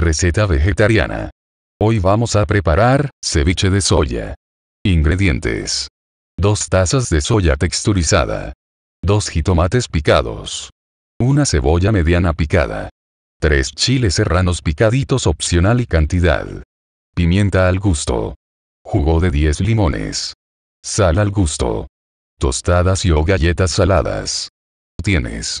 Receta vegetariana. Hoy vamos a preparar ceviche de soya. Ingredientes. 2 tazas de soya texturizada. 2 jitomates picados. Una cebolla mediana picada. 3 chiles serranos picaditos opcional y cantidad. Pimienta al gusto. Jugo de 10 limones. Sal al gusto. Tostadas y o galletas saladas. Tienes.